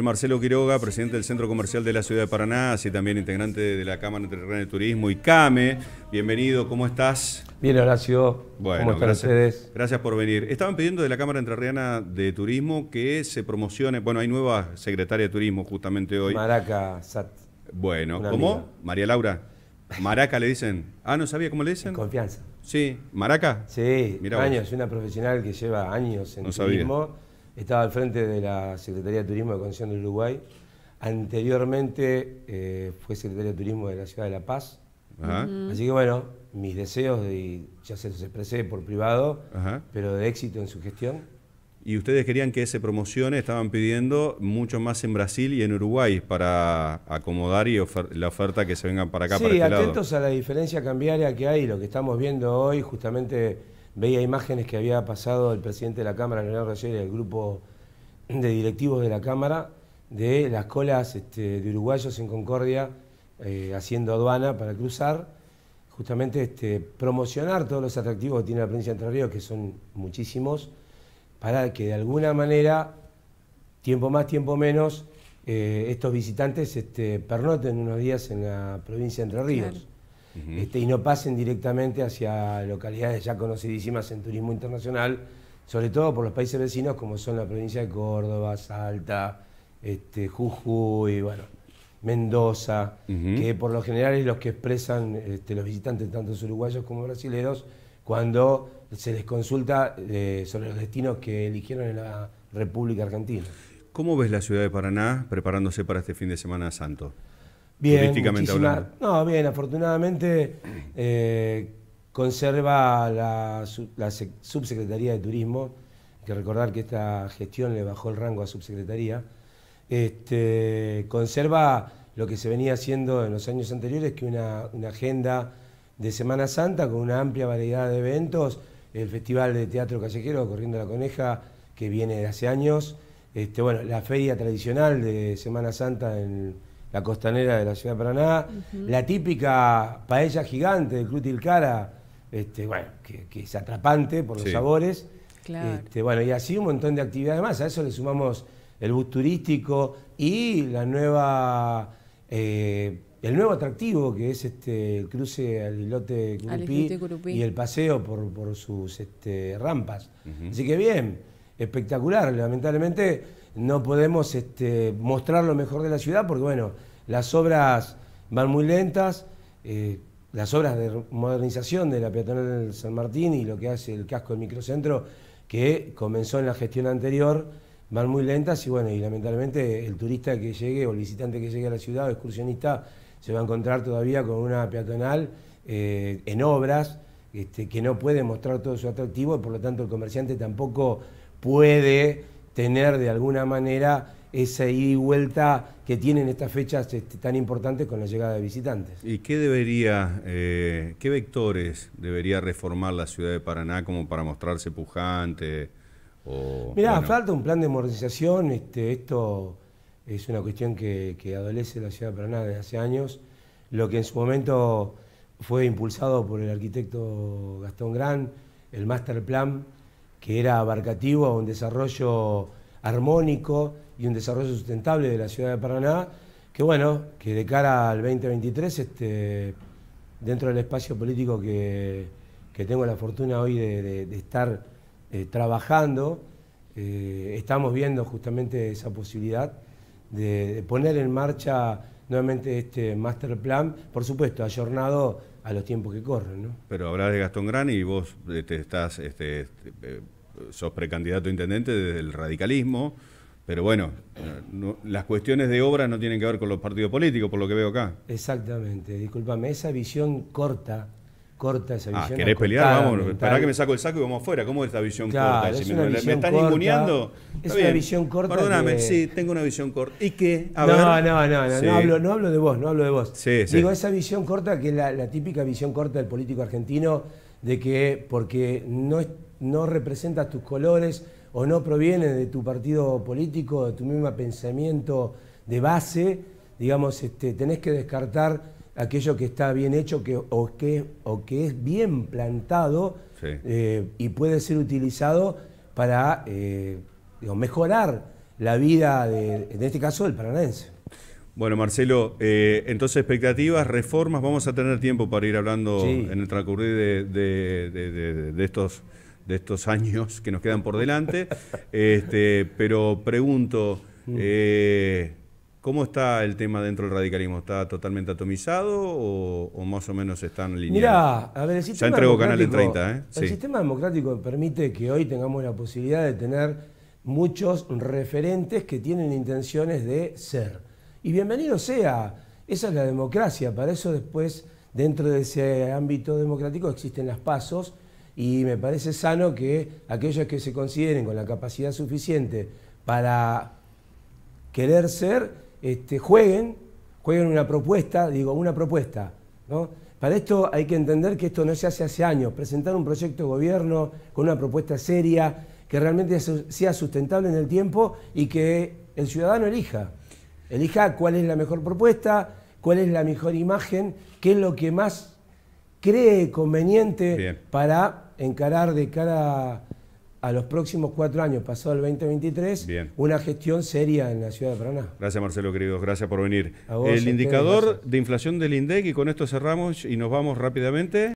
Marcelo Quiroga, presidente del Centro Comercial de la Ciudad de Paraná, así también integrante de la Cámara Terrena de Turismo y CAME. Bienvenido, ¿cómo estás? Bien, Horacio. Bueno, ¿Cómo están gracias, ustedes? Gracias por venir. Estaban pidiendo de la Cámara Entrerriana de Turismo que se promocione, bueno, hay nueva secretaria de Turismo justamente hoy. Maraca Sat. Bueno, ¿cómo? María Laura. Maraca le dicen. Ah, no sabía cómo le dicen. confianza. Sí, Maraca. Sí, Mirá años, una profesional que lleva años en turismo. Estaba al frente de la Secretaría de Turismo de Condición del Uruguay. Anteriormente eh, fue Secretaria de Turismo de la Ciudad de La Paz. Así que bueno, mis deseos, ya se los expresé por privado, pero de éxito en su gestión. Y ustedes querían que se promocione, estaban pidiendo mucho más en Brasil y en Uruguay para acomodar y la oferta que se venga para acá. para este atentos a la diferencia cambiaria que hay, lo que estamos viendo hoy, justamente veía imágenes que había pasado el presidente de la Cámara, Leonardo Roger, y el grupo de directivos de la Cámara, de las colas este, de uruguayos en Concordia eh, haciendo aduana para cruzar, justamente este, promocionar todos los atractivos que tiene la provincia de Entre Ríos, que son muchísimos, para que de alguna manera, tiempo más, tiempo menos, eh, estos visitantes este, pernoten unos días en la provincia de Entre Ríos. Este, y no pasen directamente hacia localidades ya conocidísimas en turismo internacional, sobre todo por los países vecinos como son la provincia de Córdoba, Salta, este, Jujuy, Mendoza, que por lo general es los que expresan este, los visitantes, tanto uruguayos como brasileños, cuando se les consulta eh, sobre los destinos que eligieron en la República Argentina. ¿Cómo ves la ciudad de Paraná preparándose para este fin de semana santo? Bien, No, bien, afortunadamente eh, conserva la, subsecretaría de turismo. Hay que recordar que esta gestión le bajó el rango a subsecretaría. Este, conserva lo que se venía haciendo en los años anteriores, que una, agenda de Semana Santa con una amplia variedad de eventos, el Festival de Teatro Callejero Corriendo la Coneja, que viene de hace años, este, bueno, la feria tradicional de Semana Santa en la costanera de la ciudad de Paraná, la típica paella gigante de Club Tilcara, este, bueno, que, es atrapante por los sabores. Este, bueno, y así un montón de actividades más. A eso le sumamos el bus turístico y la nueva. Eh, el nuevo atractivo que es este el cruce al lote Curupí, y el paseo por, sus este, rampas. Así que bien, espectacular. Lamentablemente no podemos este, mostrar lo mejor de la ciudad porque, bueno, las obras van muy lentas. Eh, las obras de modernización de la peatonal de San Martín y lo que hace el casco del microcentro, que comenzó en la gestión anterior, van muy lentas y bueno, y lamentablemente el turista que llegue o el visitante que llegue a la ciudad o excursionista se va a encontrar todavía con una peatonal eh, en obras, este, que no puede mostrar todo su atractivo y por lo tanto el comerciante tampoco puede tener de alguna manera esa ida y vuelta que tienen estas fechas este, tan importantes con la llegada de visitantes. ¿Y qué debería, eh, qué vectores debería reformar la ciudad de Paraná como para mostrarse pujante? O, Mirá, falta un plan de modernización, este, esto es una cuestión que, que adolece la ciudad de Paraná desde hace años, lo que en su momento fue impulsado por el arquitecto Gastón Gran, el Master Plan, que era abarcativo a un desarrollo armónico y un desarrollo sustentable de la ciudad de Paraná, que bueno, que de cara al 2023, este, dentro del espacio político que, que tengo la fortuna hoy de, estar eh, trabajando, eh, estamos viendo justamente esa posibilidad de, de poner en marcha nuevamente este master plan, por supuesto, ayornado a los tiempos que corren. ¿no? Pero hablas de Gastón Gran y vos este, estás, este, este, eh, sos precandidato intendente desde el radicalismo, pero bueno, eh, las cuestiones de obra no tienen que ver con los partidos políticos, por lo que veo acá. Exactamente, discúlpame, esa visión corta corta esa ah, visión. Ah, ¿querés pelear? Vamos, esperá que me saco el saco y vamos afuera. ¿Cómo es esta visión corta? ¿Me estás ninguneando? Es una visión corta. Perdóname, sí, tengo una visión corta. ¿Y qué? no, no, no, no, no, hablo, de vos, no hablo de vos. Digo, esa visión corta que es la, típica visión corta del político argentino de que porque no, no representas tus colores o no proviene de tu partido político, de tu mismo pensamiento de base, digamos, este, tenés que descartar aquello que está bien hecho que, o, que, o que es bien plantado eh, y puede ser utilizado para eh, mejorar la vida, en este caso, del paranense. Bueno, Marcelo, eh, entonces expectativas, reformas, vamos a tener tiempo para ir hablando en el transcurrir de, estos de estos años que nos quedan por delante. Este, pero pregunto, mm. ¿Cómo está el tema dentro del radicalismo? ¿Está totalmente atomizado o, más o menos están lineados? Mira, a ver, el Ya entrego canal 30, ¿eh? El sistema democrático permite que hoy tengamos la posibilidad de tener muchos referentes que tienen intenciones de ser. Y bienvenido sea, esa es la democracia. Para eso, después, dentro de ese ámbito democrático existen las pasos. Y me parece sano que aquellos que se consideren con la capacidad suficiente para querer ser este, jueguen, jueguen una propuesta, digo, una propuesta. ¿no? Para esto hay que entender que esto no se hace hace años, presentar un proyecto de gobierno con una propuesta seria, que realmente sea sustentable en el tiempo y que el ciudadano elija. Elija cuál es la mejor propuesta, cuál es la mejor imagen, qué es lo que más cree conveniente para encarar de cara a los próximos cuatro años, pasado el 2023, una gestión seria en la ciudad de Paraná. Gracias Marcelo, queridos, gracias por venir. el indicador de inflación del INDEC, y con esto cerramos y nos vamos rápidamente.